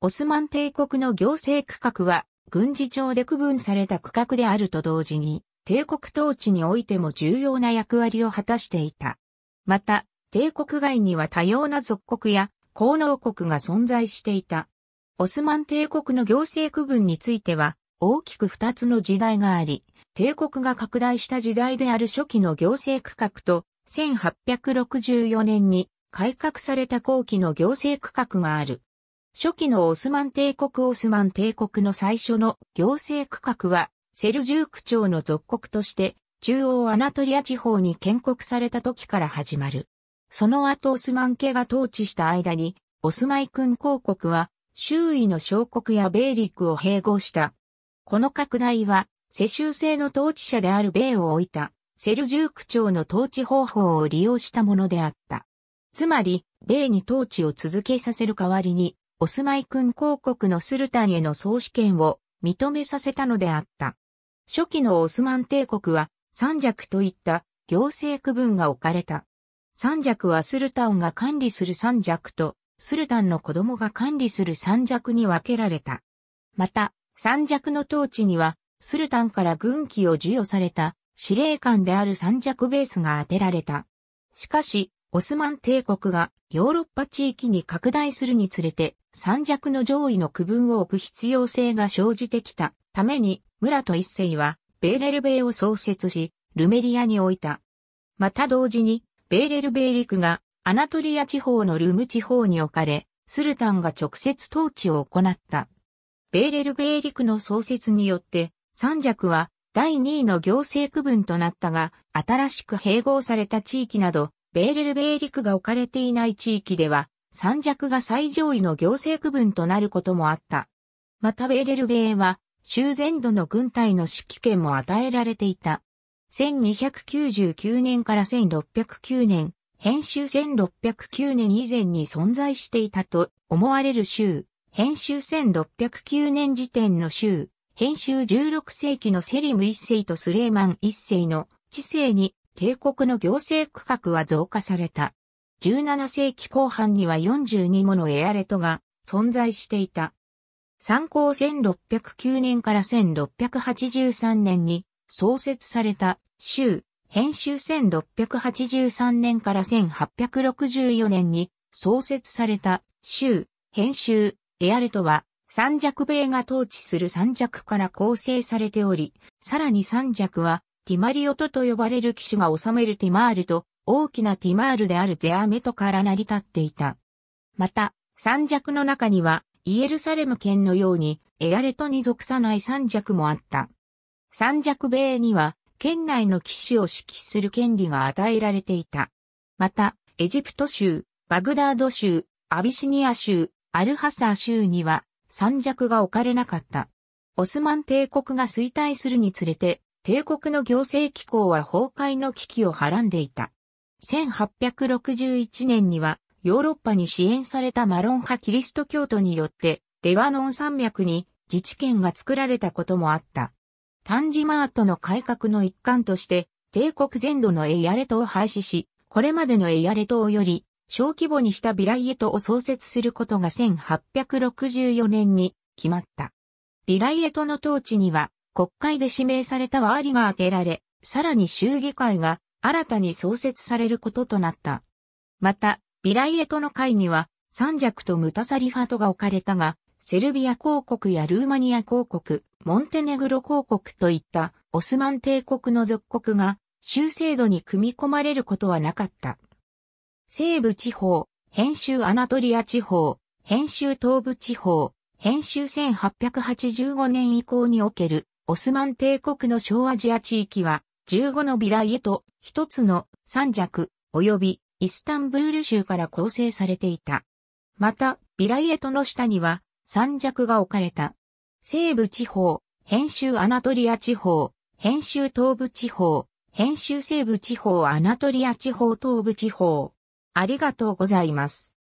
オスマン帝国の行政区画は、軍事上で区分された区画であると同時に、帝国統治においても重要な役割を果たしていた。また、帝国外には多様な属国や、功能国が存在していた。オスマン帝国の行政区分については、大きく二つの時代があり、帝国が拡大した時代である初期の行政区画と、1864年に改革された後期の行政区画がある。初期のオスマン帝国オスマン帝国の最初の行政区画は、セルジューク朝の属国として、中央アナトリア地方に建国された時から始まる。その後オスマン家が統治した間に、オスマイ君公国は、周囲の小国や米陸を併合した。この拡大は、世襲制の統治者である米を置いた、セルジューク朝の統治方法を利用したものであった。つまり、米に統治を続けさせる代わりに、オスマイ君公国のスルタンへの総主権を認めさせたのであった。初期のオスマン帝国は三尺といった行政区分が置かれた。三尺はスルタンが管理する三尺と、スルタンの子供が管理する三尺に分けられた。また、三尺の統治には、スルタンから軍旗を授与された司令官である三尺ベースが当てられた。しかし、オスマン帝国がヨーロッパ地域に拡大するにつれて、三弱の上位の区分を置く必要性が生じてきたために、村と一世は、ベーレルベイを創設し、ルメリアに置いた。また同時に、ベーレルベイ陸が、アナトリア地方のルム地方に置かれ、スルタンが直接統治を行った。ベーレルベイ陸の創設によって、三弱は第2位の行政区分となったが、新しく併合された地域など、ベーレルベー陸が置かれていない地域では、三弱が最上位の行政区分となることもあった。またベーレルベーは、修善度の軍隊の指揮権も与えられていた。1299年から1609年、編集1609年以前に存在していたと思われる州、編集1609年時点の州、編集16世紀のセリム一世とスレーマン一世の知性に帝国の行政区画は増加された。17世紀後半には42ものエアレトが存在していた。参考1609年から1683年に創設された州、編集1683年から1864年に創設された州、編集、エアレトは三尺米が統治する三尺から構成されており、さらに三尺はティマリオトと呼ばれる騎手が治めるティマールと、大きなティマールであるゼアメトから成り立っていた。また、三弱の中には、イエルサレム県のように、エアレトに属さない三弱もあった。三弱米には、県内の騎士を指揮する権利が与えられていた。また、エジプト州、バグダード州、アビシニア州、アルハサー州には、三弱が置かれなかった。オスマン帝国が衰退するにつれて、帝国の行政機構は崩壊の危機をはらんでいた。1861年にはヨーロッパに支援されたマロン派キリスト教徒によってレバノン山脈に自治権が作られたこともあった。タンジマートの改革の一環として帝国全土のエイアレトを廃止し、これまでのエイアレをより小規模にしたビライエトを創設することが1864年に決まった。ビライエトの統治には国会で指名されたワーリが開けられ、さらに州議会が新たに創設されることとなった。また、ビライエトの会には、三尺とムタサリファトが置かれたが、セルビア公国やルーマニア公国、モンテネグロ公国といったオスマン帝国の属国が州制度に組み込まれることはなかった。西部地方、編集アナトリア地方、編集東部地方、編集1885年以降におけるオスマン帝国の小アジア地域は、15のビライエと1つの三弱及びイスタンブール州から構成されていた。また、ビライエとの下には三弱が置かれた。西部地方、編集アナトリア地方、編集東部地方、編集西部地方アナトリア地方東部地方。ありがとうございます。